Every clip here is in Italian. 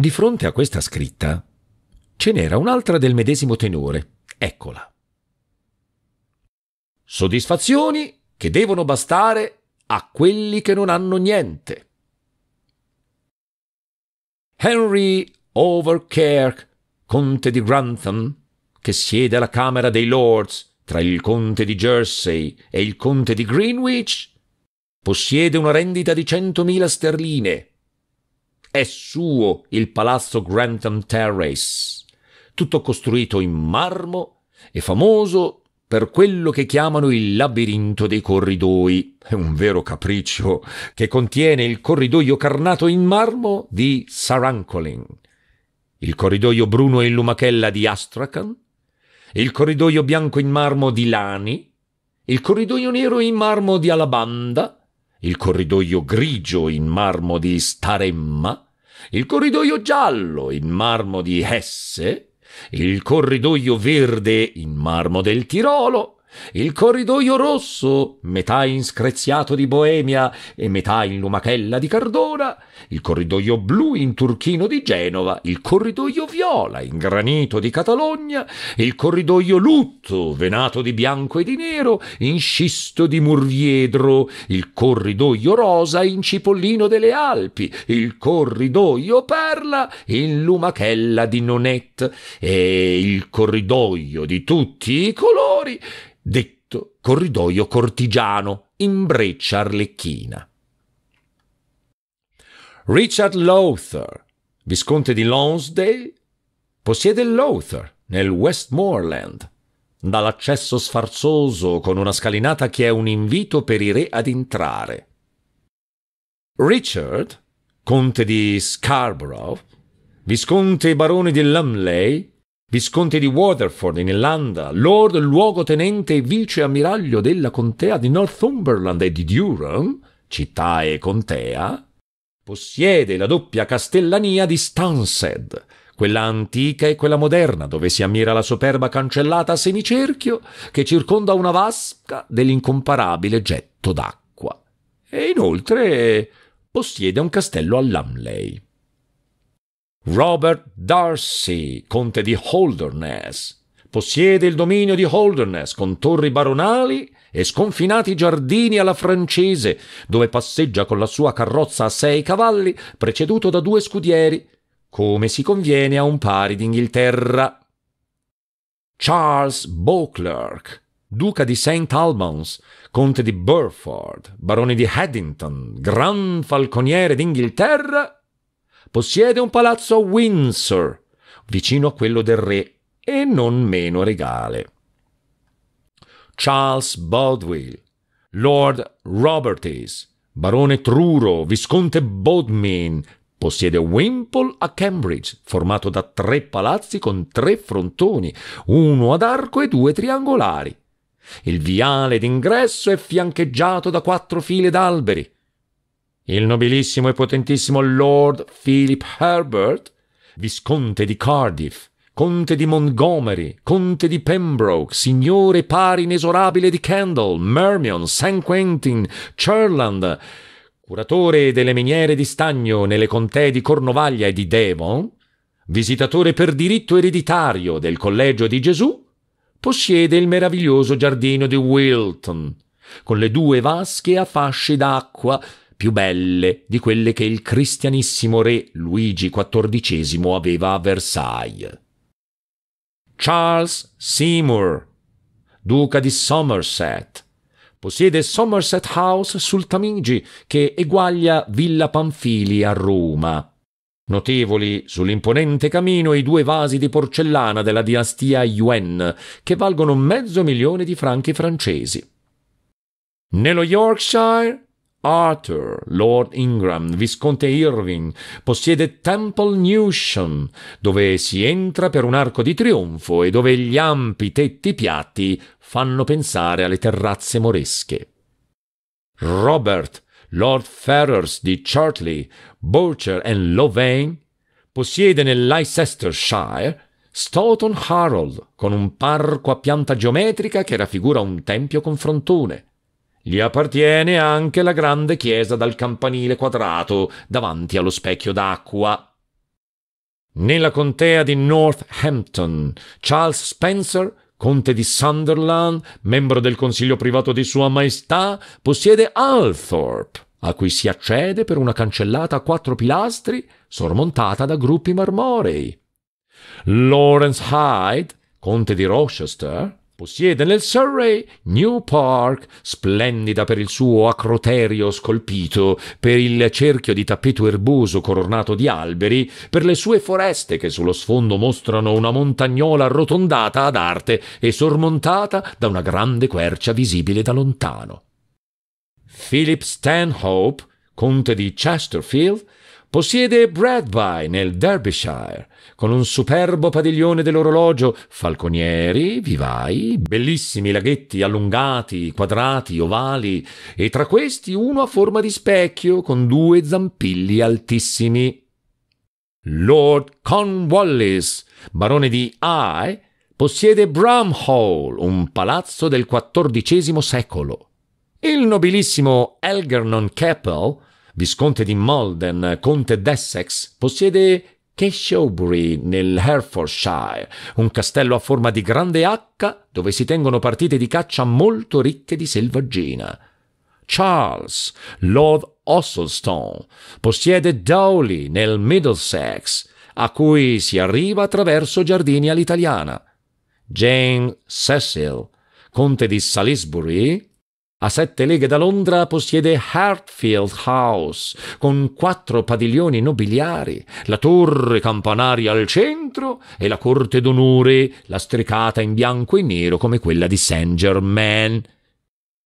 Di fronte a questa scritta ce n'era un'altra del medesimo tenore. Eccola. Soddisfazioni che devono bastare a quelli che non hanno niente. Henry Overkirk, conte di Grantham, che siede alla Camera dei Lords tra il conte di Jersey e il conte di Greenwich, possiede una rendita di 100.000 sterline è suo il palazzo Grantham Terrace, tutto costruito in marmo e famoso per quello che chiamano il labirinto dei corridoi. È un vero capriccio che contiene il corridoio carnato in marmo di Sarancolin, il corridoio bruno in lumachella di Astrakhan, il corridoio bianco in marmo di Lani, il corridoio nero in marmo di Alabanda, il corridoio grigio in marmo di Staremma, il corridoio giallo in marmo di Hesse, il corridoio verde in marmo del Tirolo, il corridoio rosso, metà in screziato di Boemia e metà in lumachella di Cardona, il corridoio blu in turchino di Genova, il corridoio viola in granito di Catalogna, il corridoio lutto venato di bianco e di nero in scisto di Murviedro, il corridoio rosa in cipollino delle Alpi, il corridoio perla in lumachella di Nonette e il corridoio di tutti i colori detto corridoio cortigiano in breccia arlecchina. Richard Lowther, visconte di Lonsdale, possiede Lowther nel Westmoreland, dall'accesso sfarzoso con una scalinata che è un invito per i re ad entrare. Richard, conte di Scarborough, visconte e barone di Lumley, visconte di Waterford in Irlanda, lord luogotenente e vice ammiraglio della contea di Northumberland e di Durham, città e contea, Possiede la doppia castellania di Stansted, quella antica e quella moderna, dove si ammira la superba cancellata a semicerchio che circonda una vasca dell'incomparabile getto d'acqua. E inoltre possiede un castello a Lamley. Robert Darcy, conte di Holderness, Possiede il dominio di Holderness con torri baronali e sconfinati giardini alla francese, dove passeggia con la sua carrozza a sei cavalli, preceduto da due scudieri, come si conviene a un pari d'Inghilterra. Charles Beauclerk, duca di St. Albans, conte di Burford, barone di Haddington, gran falconiere d'Inghilterra, possiede un palazzo a Windsor, vicino a quello del re e non meno regale. Charles Baldwin, Lord Robertis, barone Truro, visconte Bodmin, Possiede Wimpole a Cambridge, formato da tre palazzi con tre frontoni, uno ad arco e due triangolari. Il viale d'ingresso è fiancheggiato da quattro file d'alberi. Il nobilissimo e potentissimo Lord Philip Herbert, visconte di Cardiff, conte di Montgomery, conte di Pembroke, signore pari inesorabile di Kendall, Mermion, San Quentin, Churland, curatore delle miniere di stagno nelle contee di Cornovaglia e di Devon, visitatore per diritto ereditario del Collegio di Gesù, possiede il meraviglioso giardino di Wilton, con le due vasche a fasci d'acqua più belle di quelle che il cristianissimo re Luigi XIV aveva a Versailles. Charles Seymour, duca di Somerset. Possiede Somerset House sul Tamigi, che eguaglia Villa Panfili a Roma. Notevoli sull'imponente camino i due vasi di porcellana della dinastia Yuen, che valgono mezzo milione di franchi francesi. Nello Yorkshire Arthur, Lord Ingram, Visconte Irving, possiede Temple Newsham, dove si entra per un arco di trionfo e dove gli ampi tetti piatti fanno pensare alle terrazze moresche. Robert, Lord Ferrers di Chartley, Butcher and Lovain, possiede nel Leicestershire Stoughton Harold, con un parco a pianta geometrica che raffigura un tempio con frontone, gli appartiene anche la grande chiesa dal campanile quadrato, davanti allo specchio d'acqua. Nella contea di Northampton, Charles Spencer, conte di Sunderland, membro del consiglio privato di Sua Maestà, possiede Althorpe, a cui si accede per una cancellata a quattro pilastri sormontata da gruppi marmorei. Lawrence Hyde, conte di Rochester, Possiede nel Surrey New Park, splendida per il suo acroterio scolpito, per il cerchio di tappeto erboso coronato di alberi, per le sue foreste che sullo sfondo mostrano una montagnola arrotondata ad arte e sormontata da una grande quercia visibile da lontano. Philip Stanhope, conte di Chesterfield, Possiede Bradby nel Derbyshire, con un superbo padiglione dell'orologio, falconieri, vivai, bellissimi laghetti allungati, quadrati, ovali, e tra questi uno a forma di specchio con due zampilli altissimi. Lord Cornwallis, barone di Aye, possiede Bramhall, un palazzo del XIV secolo. Il nobilissimo Elgernon Keppel visconte di Malden, conte d'Essex, possiede Keshobury nel Herefordshire, un castello a forma di grande H dove si tengono partite di caccia molto ricche di selvaggina. Charles, Lord Osselstone, possiede Dowley nel Middlesex, a cui si arriva attraverso giardini all'italiana. Jane Cecil, conte di Salisbury, a sette leghe da Londra possiede Hartfield House, con quattro padiglioni nobiliari, la torre campanaria al centro e la corte d'onore lastricata in bianco e nero come quella di Saint Germain.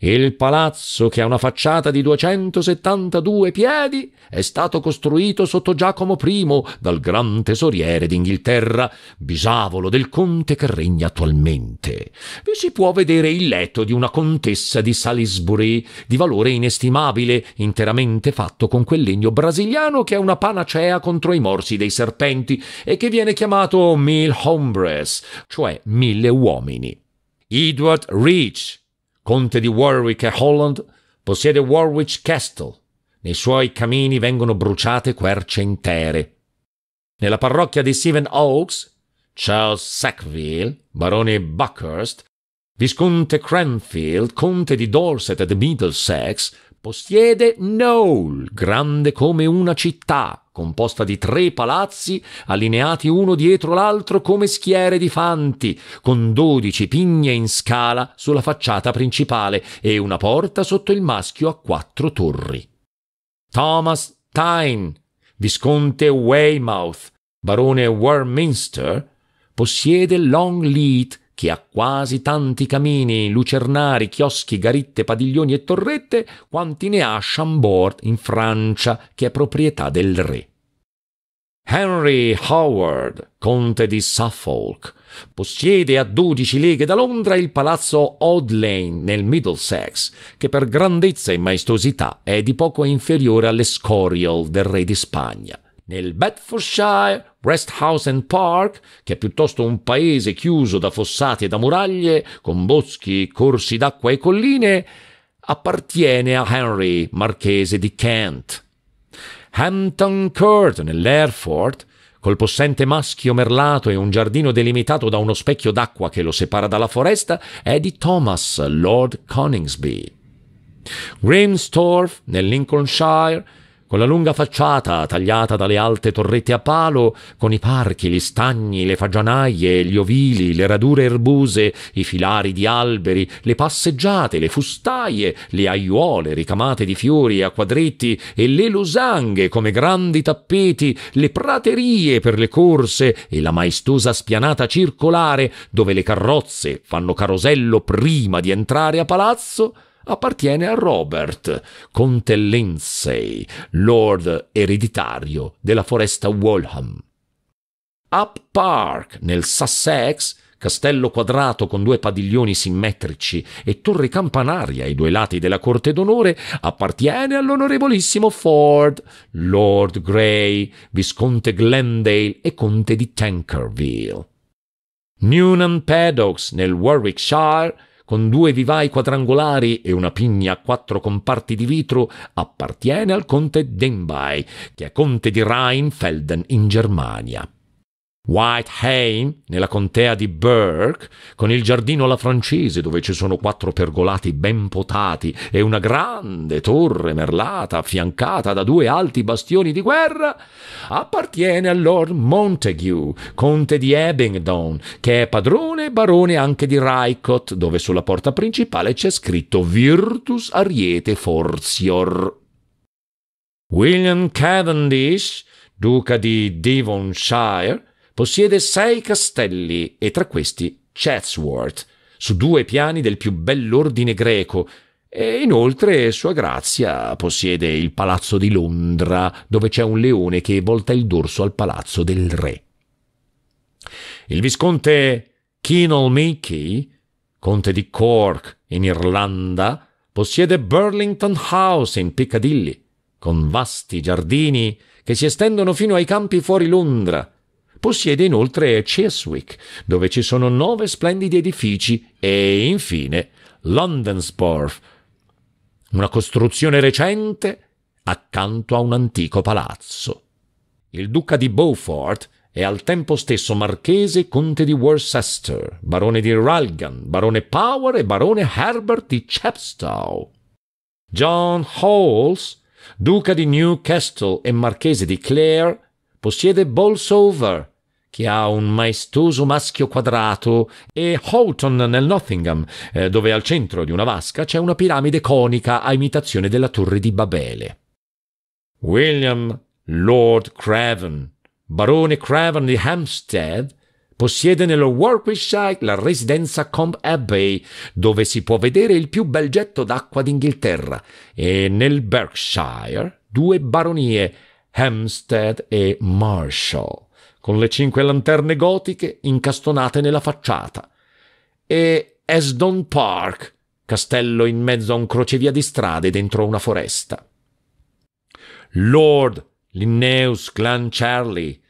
Il palazzo, che ha una facciata di 272 piedi, è stato costruito sotto Giacomo I dal gran tesoriere d'Inghilterra, bisavolo del conte che regna attualmente. Vi si può vedere il letto di una contessa di Salisbury, di valore inestimabile, interamente fatto con quel legno brasiliano che è una panacea contro i morsi dei serpenti e che viene chiamato mil hombres, cioè mille uomini. Edward Rich conte di Warwick e Holland, possiede Warwick Castle. Nei suoi camini vengono bruciate querce intere. Nella parrocchia di Seven Oaks, Charles Sackville, barone Buckhurst, visconte Cranfield, conte di Dorset e di Middlesex, possiede Knowl, grande come una città, composta di tre palazzi allineati uno dietro l'altro come schiere di fanti, con dodici pigne in scala sulla facciata principale e una porta sotto il maschio a quattro torri. Thomas Tyne, visconte Weymouth, barone Warminster, possiede Long Lead, che ha quasi tanti camini, lucernari, chioschi, garitte, padiglioni e torrette quanti ne ha Chambord in Francia, che è proprietà del re. Henry Howard, conte di Suffolk, possiede a 12 leghe da Londra il palazzo Odlane nel Middlesex, che per grandezza e maestosità è di poco inferiore all'Escorial del re di Spagna. Nel Bedfordshire, Rest House and Park, che è piuttosto un paese chiuso da fossati e da muraglie, con boschi, corsi d'acqua e colline, appartiene a Henry, marchese di Kent. Hampton Court, nell'Airford, col possente maschio merlato e un giardino delimitato da uno specchio d'acqua che lo separa dalla foresta, è di Thomas, Lord Coningsby. Grimstorf, nel Lincolnshire, con la lunga facciata tagliata dalle alte torrette a palo, con i parchi, gli stagni, le fagianaie, gli ovili, le radure erbuse, i filari di alberi, le passeggiate, le fustaie, le aiuole ricamate di fiori a quadretti e le losanghe come grandi tappeti, le praterie per le corse e la maestosa spianata circolare dove le carrozze fanno carosello prima di entrare a palazzo, appartiene a Robert, conte Lindsay, lord ereditario della foresta Walham. Up Park, nel Sussex, castello quadrato con due padiglioni simmetrici e torre campanaria ai due lati della corte d'onore, appartiene all'onorevolissimo Ford, Lord Grey, visconte Glendale e conte di Tankerville. Newnham Paddocks, nel Warwickshire, con due vivai quadrangolari e una pigna a quattro comparti di vitro, appartiene al conte Denbay, che è conte di Rheinfelden in Germania. Whitehain, nella contea di Burke, con il giardino alla francese dove ci sono quattro pergolati ben potati e una grande torre merlata affiancata da due alti bastioni di guerra, appartiene a Lord Montague, conte di Abingdon, che è padrone e barone anche di Rycott, dove sulla porta principale c'è scritto Virtus Ariete Forcior. William Cavendish, duca di Devonshire, Possiede sei castelli e tra questi Chatsworth, su due piani del più bell'ordine greco, e inoltre Sua Grazia possiede il Palazzo di Londra, dove c'è un leone che volta il dorso al palazzo del re. Il visconte Kinol Mickey, conte di Cork in Irlanda, possiede Burlington House in Piccadilly, con vasti giardini che si estendono fino ai campi fuori Londra, Possiede inoltre Chiswick, dove ci sono nove splendidi edifici, e infine Londonsborough, una costruzione recente accanto a un antico palazzo. Il duca di Beaufort è al tempo stesso marchese e conte di Worcester, barone di Ralgan, barone Power e barone Herbert di Chepstow. John Halls, duca di Newcastle e marchese di Clare, possiede Bolsover, che ha un maestoso maschio quadrato, e Houghton nel Nottingham, eh, dove al centro di una vasca c'è una piramide conica a imitazione della torre di Babele. William Lord Craven, barone Craven di Hampstead, Possiede nello Warwickshire la residenza Combe Abbey, dove si può vedere il più bel getto d'acqua d'Inghilterra, e nel Berkshire due baronie, Hampstead e Marshall con le cinque lanterne gotiche incastonate nella facciata, e Esdon Park, castello in mezzo a un crocevia di strade dentro una foresta. Lord Linnaeus Clan Charlie,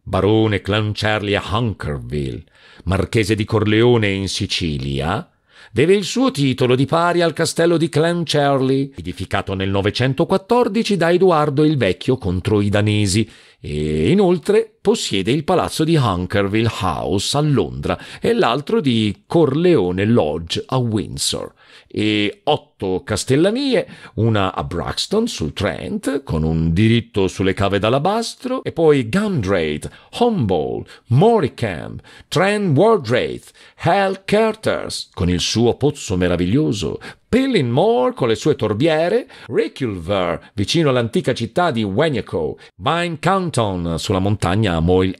barone Clan Charlie a Hunkerville, marchese di Corleone in Sicilia, deve il suo titolo di pari al castello di Clancharlie, edificato nel 914 da Edoardo il Vecchio contro i danesi e inoltre possiede il palazzo di Hunkerville House a Londra e l'altro di Corleone Lodge a Windsor e otto castellanie, una a Braxton sul Trent con un diritto sulle cave d'alabastro e poi Gundraith, Humboldt, Morecambe, Trent Wardraith, Hell Carters con il suo pozzo meraviglioso, Pillinmore con le sue torbiere, Riculver vicino all'antica città di Wenico, Mine Canton sulla montagna a Moyle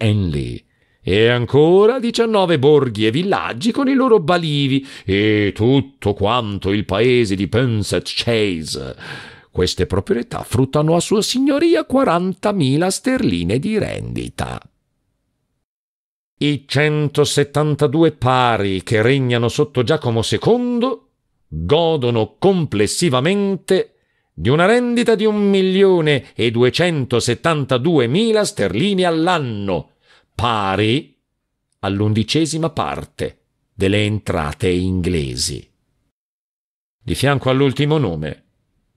E ancora diciannove borghi e villaggi con i loro balivi e tutto quanto il paese di Penset Chase. Queste proprietà fruttano a sua signoria 40.000 sterline di rendita. I 172 pari che regnano sotto Giacomo II godono complessivamente di una rendita di 1.272.000 sterline all'anno, pari all'undicesima parte delle entrate inglesi. Di fianco all'ultimo nome,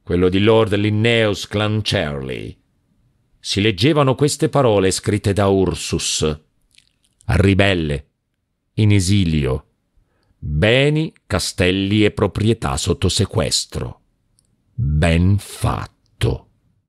quello di Lord Linnaeus Clancharlie, si leggevano queste parole scritte da Ursus: ribelle, in esilio, beni, castelli e proprietà sotto sequestro. Ben fatto.